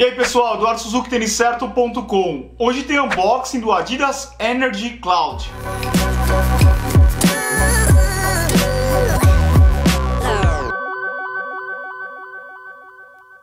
E aí pessoal, Eduardo Suzuki Têniscerto.com Hoje tem unboxing do Adidas Energy Cloud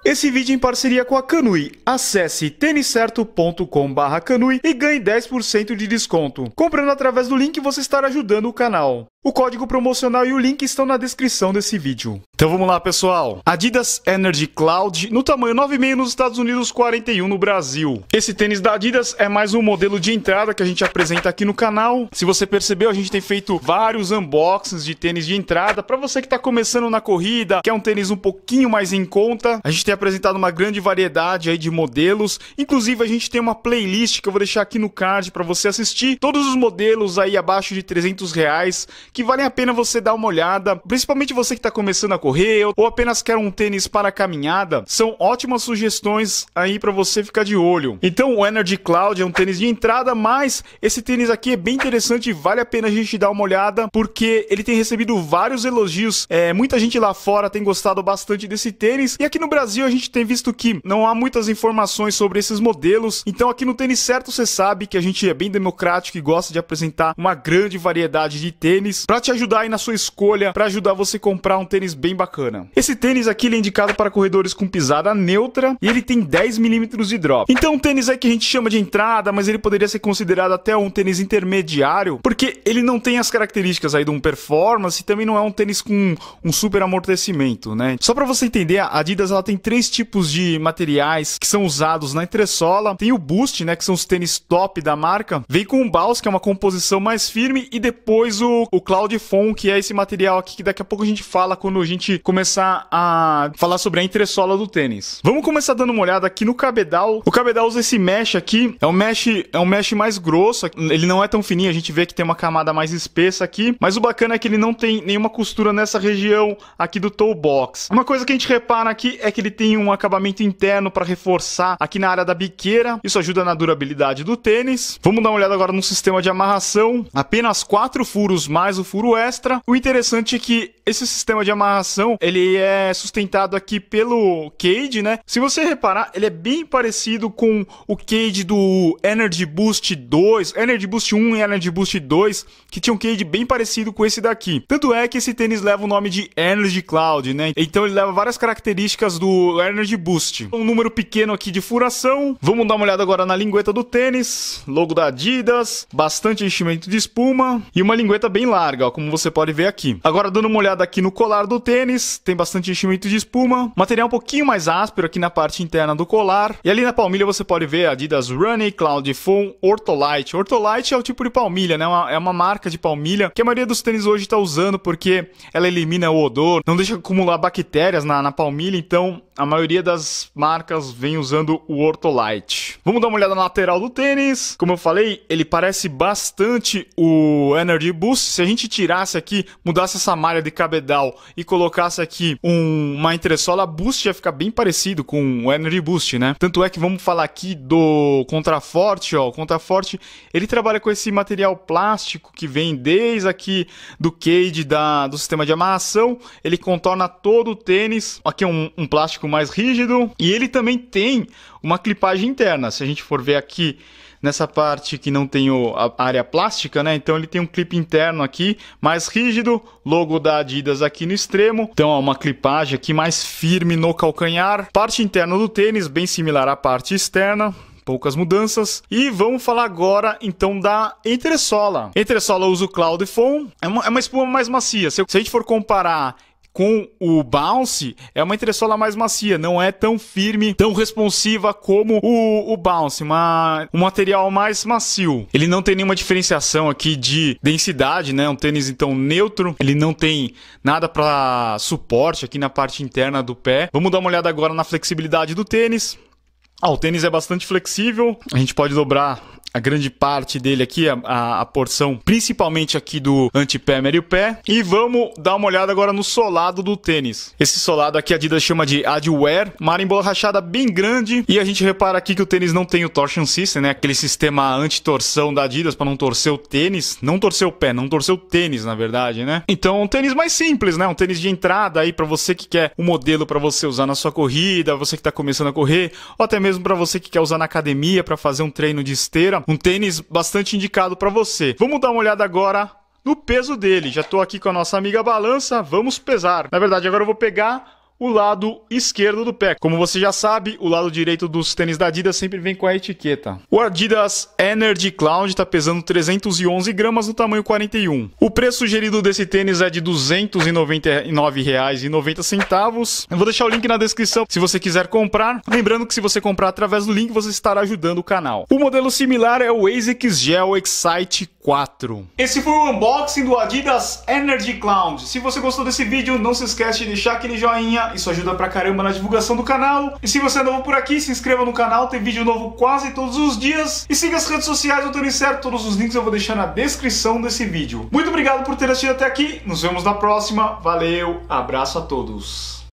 Esse vídeo em parceria com a Canui. Acesse têniscerto.com barra Canui e ganhe 10% de desconto. Comprando através do link você estará ajudando o canal. O código promocional e o link estão na descrição desse vídeo. Então vamos lá, pessoal. Adidas Energy Cloud no tamanho 9,5 nos Estados Unidos, 41 no Brasil. Esse tênis da Adidas é mais um modelo de entrada que a gente apresenta aqui no canal. Se você percebeu, a gente tem feito vários unboxings de tênis de entrada. Para você que está começando na corrida, quer um tênis um pouquinho mais em conta, a gente tem apresentado uma grande variedade aí de modelos. Inclusive, a gente tem uma playlist que eu vou deixar aqui no card para você assistir. Todos os modelos aí abaixo de 300 reais que valem a pena você dar uma olhada, principalmente você que está começando a correr ou apenas quer um tênis para caminhada, são ótimas sugestões aí para você ficar de olho. Então o Energy Cloud é um tênis de entrada, mas esse tênis aqui é bem interessante, vale a pena a gente dar uma olhada, porque ele tem recebido vários elogios, é, muita gente lá fora tem gostado bastante desse tênis, e aqui no Brasil a gente tem visto que não há muitas informações sobre esses modelos, então aqui no Tênis Certo você sabe que a gente é bem democrático e gosta de apresentar uma grande variedade de tênis, tênis para te ajudar aí na sua escolha, para ajudar você a comprar um tênis bem bacana. Esse tênis aqui ele é indicado para corredores com pisada neutra e ele tem 10 milímetros de drop. Então um tênis aí que a gente chama de entrada, mas ele poderia ser considerado até um tênis intermediário, porque ele não tem as características aí de um performance e também não é um tênis com um super amortecimento, né? Só para você entender, a Adidas ela tem três tipos de materiais que são usados na entressola. Tem o Boost, né, que são os tênis top da marca. Vem com um baus, que é uma composição mais firme e depois o, o Cloud Foam, que é esse material aqui que daqui a pouco a gente fala quando a gente começar a falar sobre a entressola do tênis. Vamos começar dando uma olhada aqui no cabedal. O cabedal usa esse mesh aqui, é um mesh, é um mesh mais grosso, ele não é tão fininho, a gente vê que tem uma camada mais espessa aqui, mas o bacana é que ele não tem nenhuma costura nessa região aqui do toe box. Uma coisa que a gente repara aqui é que ele tem um acabamento interno para reforçar aqui na área da biqueira. Isso ajuda na durabilidade do tênis. Vamos dar uma olhada agora no sistema de amarração. Apenas quatro furos mais faz o furo extra. O interessante é que esse sistema de amarração, ele é sustentado aqui pelo Cade, né? Se você reparar, ele é bem parecido com o Cade do Energy Boost 2, Energy Boost 1 e Energy Boost 2, que tinha um Cade bem parecido com esse daqui. Tanto é que esse tênis leva o nome de Energy Cloud, né? Então ele leva várias características do Energy Boost. Um número pequeno aqui de furação. Vamos dar uma olhada agora na lingueta do tênis, logo da Adidas, bastante enchimento de espuma e uma lingueta bem larga, ó, como você pode ver aqui. Agora dando uma olhada detalhada aqui no colar do tênis, tem bastante enchimento de espuma, material um pouquinho mais áspero aqui na parte interna do colar. E ali na palmilha você pode ver Adidas Running, Cloud Foam, Ortolite. Ortolite é o tipo de palmilha, né? É uma, é uma marca de palmilha que a maioria dos tênis hoje está usando porque ela elimina o odor, não deixa acumular bactérias na, na palmilha, então a maioria das marcas vem usando o Ortolite. Vamos dar uma olhada na lateral do tênis. Como eu falei, ele parece bastante o Energy Boost. Se a gente tirasse aqui, mudasse essa malha de cada cabedal e colocasse aqui um, uma entressola boost, ia ficar bem parecido com o Energy Boost, né? Tanto é que vamos falar aqui do contraforte, ó. O contraforte, ele trabalha com esse material plástico que vem desde aqui do cage da, do sistema de amarração. Ele contorna todo o tênis. Aqui é um, um plástico mais rígido. E ele também tem uma clipagem interna. Se a gente for ver aqui nessa parte que não tem a área plástica, né? Então ele tem um clipe interno aqui, mais rígido, logo da Adidas aqui no extremo. Então ó, uma clipagem aqui mais firme no calcanhar. Parte interna do tênis, bem similar à parte externa poucas mudanças. E vamos falar agora então da entressola. Entressola usa uso Cloud Foam, é uma, é uma espuma mais macia. Se, eu, se, a gente for comparar com o bounce, é uma entressola mais macia, não é tão firme, tão responsiva como o, o bounce, um material mais macio. Ele não tem nenhuma diferenciação aqui de densidade, né? Um tênis então neutro, ele não tem nada para suporte aqui na parte interna do pé. Vamos dar uma olhada agora na flexibilidade do tênis. Ah, o tênis é bastante flexível, a gente pode dobrar a grande parte dele aqui, a, a, a porção principalmente aqui do antepé, meio pé. E vamos dar uma olhada agora no solado do tênis. Esse solado aqui a Adidas chama de Adwear, uma arimbola rachada bem grande. E a gente repara aqui que o tênis não tem o torsion system, né? Aquele sistema anti-torção da Adidas para não torcer o tênis. Não torcer o pé, não torcer o tênis, na verdade, né? Então, um tênis mais simples, né? Um tênis de entrada aí para você que quer um modelo para você usar na sua corrida, você que está começando a correr, ou até mesmo mesmo para você que quer usar na academia para fazer um treino de esteira, um tênis bastante indicado para você. Vamos dar uma olhada agora no peso dele. Já estou aqui com a nossa amiga balança, vamos pesar. Na verdade, agora eu vou pegar o lado esquerdo do pé. Como você já sabe, o lado direito dos tênis da Adidas sempre vem com a etiqueta. O Adidas Energy Cloud está pesando 311 gramas no tamanho 41. O preço sugerido desse tênis é de R$ 299,90. Eu vou deixar o link na descrição se você quiser comprar. Lembrando que se você comprar através do link, você estará ajudando o canal. O modelo similar é o ASICS Gel Excite 4. Esse foi o unboxing do Adidas Energy Cloud. Se você gostou desse vídeo, não se esquece de deixar aquele joinha, isso ajuda pra caramba na divulgação do canal. E se você é novo por aqui, se inscreva no canal, tem vídeo novo quase todos os dias. E siga as redes sociais do Tony Certo, todos os links eu vou deixar na descrição desse vídeo. Muito obrigado por ter assistido até aqui, nos vemos na próxima, valeu, abraço a todos.